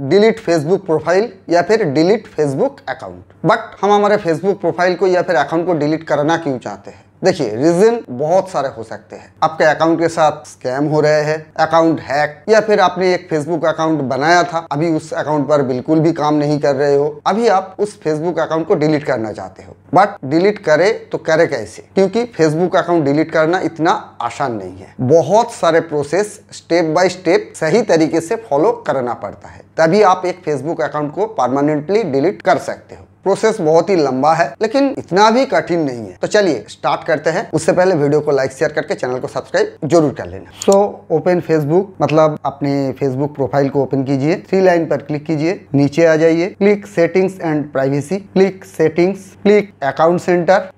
delete Facebook profile या फिर delete Facebook account but हम हमारे फेसबुक प्रोफाइल को या फिर अकाउंट को डिलीट करना क्यों चाहते हैं देखिए रीजन बहुत सारे हो सकते हैं आपके अकाउंट के साथ स्कैम हो रहे हैं अकाउंट हैक या फिर आपने एक फेसबुक अकाउंट बनाया था अभी उस अकाउंट पर बिल्कुल भी काम नहीं कर रहे हो अभी आप उस फेसबुक अकाउंट को डिलीट करना चाहते हो बट डिलीट करे तो करे कैसे क्योंकि फेसबुक अकाउंट डिलीट करना इतना आसान नहीं है बहुत सारे प्रोसेस स्टेप बाय स्टेप सही तरीके से फॉलो करना पड़ता है तभी आप एक फेसबुक अकाउंट को परमानेंटली डिलीट कर सकते हो प्रोसेस बहुत ही लंबा है लेकिन इतना भी कठिन नहीं है तो चलिए स्टार्ट करते हैं उससे पहले वीडियो को लाइक शेयर करके चैनल को सब्सक्राइब जरूर कर लेना सो ओपन फेसबुक मतलब अपने फेसबुक प्रोफाइल को ओपन कीजिए थ्री लाइन पर क्लिक कीजिए नीचे आ जाइए click settings and privacy click settings click account center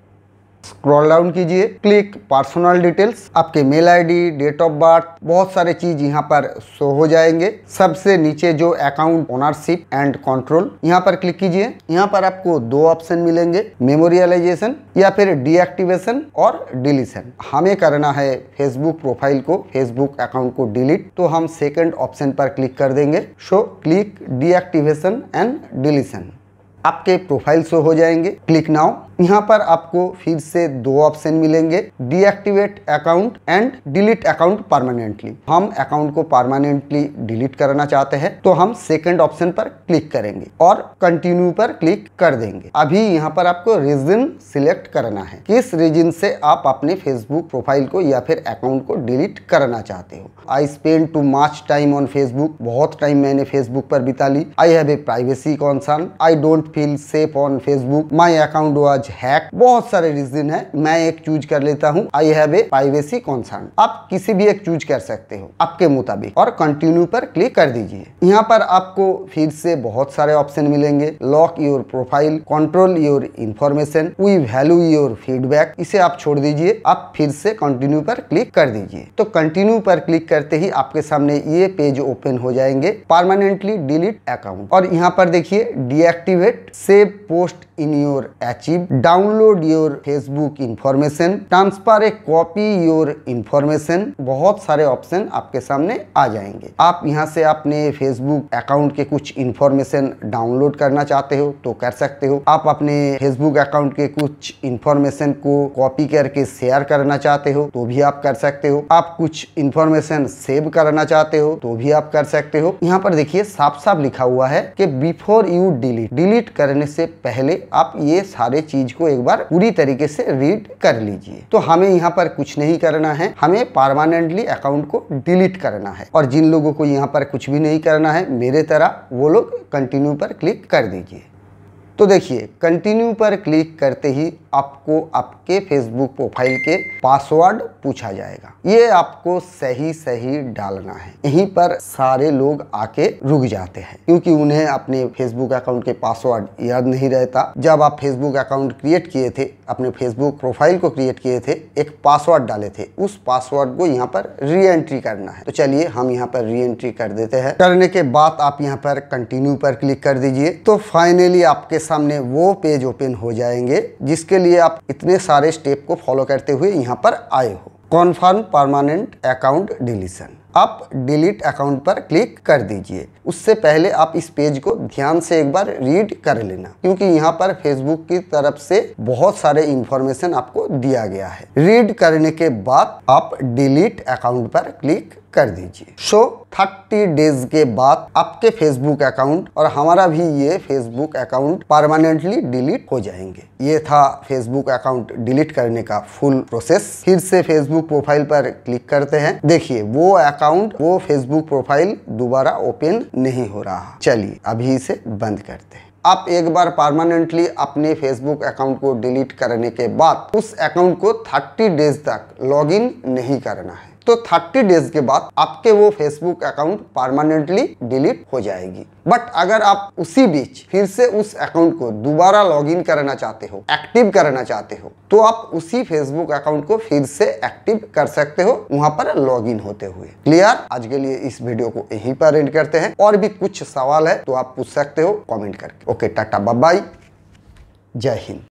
scroll down कीजिए क्लिक पर्सनल डिटेल्स आपके mail ID, date of birth बहुत सारे चीज यहाँ पर शो हो जाएंगे सबसे नीचे जो अकाउंट ओनरशिप एंड कंट्रोल यहाँ पर क्लिक कीजिए यहाँ पर आपको दो ऑप्शन मिलेंगे मेमोरियलाइजेशन या फिर डीएक्टिवेशन और डिलीशन हमें करना है फेसबुक प्रोफाइल को फेसबुक अकाउंट को डिलीट तो हम सेकेंड ऑप्शन पर क्लिक कर देंगे show click deactivation and deletion आपके प्रोफाइल शो हो जाएंगे क्लिक नाउ यहाँ पर आपको फिर से दो ऑप्शन मिलेंगे deactivate account and delete account permanently हम अकाउंट को परमानेंटली डिलीट करना चाहते हैं तो हम सेकंड ऑप्शन पर क्लिक करेंगे और कंटिन्यू पर क्लिक कर देंगे अभी यहाँ पर आपको रीजन सिलेक्ट करना है किस रीजन से आप अपने फेसबुक प्रोफाइल को या फिर अकाउंट को डिलीट करना चाहते हो I spend too much time on Facebook बहुत टाइम मैंने फेसबुक पर बिता ली I have a privacy concern I don't feel safe on Facebook my account was hack बहुत सारे रीजन है मैं एक चूज कर लेता हूँ I have a privacy concern आप किसी भी एक चूज कर सकते हो आपके मुताबिक और कंटिन्यू पर क्लिक कर दीजिए यहाँ पर आपको फिर से बहुत सारे ऑप्शन मिलेंगे lock your profile control your information we value your feedback इसे आप छोड़ दीजिए आप फिर से कंटिन्यू पर क्लिक कर दीजिए तो कंटिन्यू पर क्लिक करते ही आपके सामने ये पेज ओपन हो जाएंगे परमानेंटली डिलीट अकाउंट और यहाँ पर देखिए deactivate save post in your archive download your Facebook information transfer a copy your information बहुत सारे ऑप्शन आपके सामने आ जाएंगे आप यहाँ से अपने फेसबुक अकाउंट के कुछ इंफॉर्मेशन डाउनलोड करना चाहते हो तो कर सकते हो आप अपने फेसबुक अकाउंट के कुछ इंफॉर्मेशन को कॉपी करके शेयर करना चाहते हो तो भी आप कर सकते हो आप कुछ इंफॉर्मेशन सेव करना चाहते हो तो भी आप कर सकते हो यहाँ पर देखिए साफ साफ लिखा हुआ है कि बिफोर यू डिलीट डिलीट करने से पहले आप ये सारे चीज चीज को एक बार पूरी तरीके से रीड कर लीजिए तो हमें यहाँ पर कुछ नहीं करना है हमें परमानेंटली अकाउंट को डिलीट करना है और जिन लोगों को यहाँ पर कुछ भी नहीं करना है मेरे तरह वो लोग कंटिन्यू पर क्लिक कर दीजिए तो देखिए कंटिन्यू पर क्लिक करते ही आपको आपके फेसबुक प्रोफाइल के पासवर्ड पूछा जाएगा ये आपको सही सही डालना है यहीं पर सारे लोग आके रुक जाते हैं क्योंकि उन्हें अपने फेसबुक अकाउंट के पासवर्ड याद नहीं रहता जब आप फेसबुक अकाउंट क्रिएट किए थे अपने फेसबुक प्रोफाइल को क्रिएट किए थे एक पासवर्ड डाले थे उस पासवर्ड को यहाँ पर री एंट्री करना है तो चलिए हम यहाँ पर री एंट्री कर देते हैं करने के बाद आप यहाँ पर कंटिन्यू पर क्लिक कर दीजिए तो फाइनली आपके सामने वो पेज ओपन हो जाएंगे जिसके लिए आप इतने सारे स्टेप को फॉलो करते हुए यहाँ पर आए हो कॉन्फर्म परमानेंट अकाउंट डिलीशन आप डिलीट अकाउंट पर क्लिक कर दीजिए उससे पहले आप इस पेज को ध्यान से एक बार रीड कर लेना क्योंकि यहाँ पर फेसबुक की तरफ से बहुत सारे इंफॉर्मेशन आपको दिया गया है रीड करने के बाद आप डिलीट अकाउंट पर क्लिक कर दीजिए सो थर्टी डेज के बाद आपके फेसबुक अकाउंट और हमारा भी ये फेसबुक अकाउंट परमानेंटली डिलीट हो जाएंगे ये था फेसबुक अकाउंट डिलीट करने का फुल प्रोसेस फिर से फेसबुक प्रोफाइल पर क्लिक करते हैं देखिए वो अकाउंट वो फेसबुक प्रोफाइल दोबारा ओपन नहीं हो रहा चलिए अभी इसे बंद करते हैं आप एक बार परमानेंटली अपने फेसबुक अकाउंट को डिलीट करने के बाद उस अकाउंट को 30 डेज तक लॉगिन नहीं करना है तो 30 डेज के बाद आपके वो फेसबुक अकाउंट परमानेंटली डिलीट हो जाएगी बट अगर आप उसी बीच फिर से उस अकाउंट को दोबारा लॉगिन करना चाहते हो एक्टिव करना चाहते हो तो आप उसी फेसबुक अकाउंट को फिर से एक्टिव कर सकते हो वहां पर लॉगिन होते हुए क्लियर आज के लिए इस वीडियो को यहीं पर एंड करते हैं और भी कुछ सवाल है तो आप पूछ सकते हो कॉमेंट करके ओके टाटा बाय जय हिंद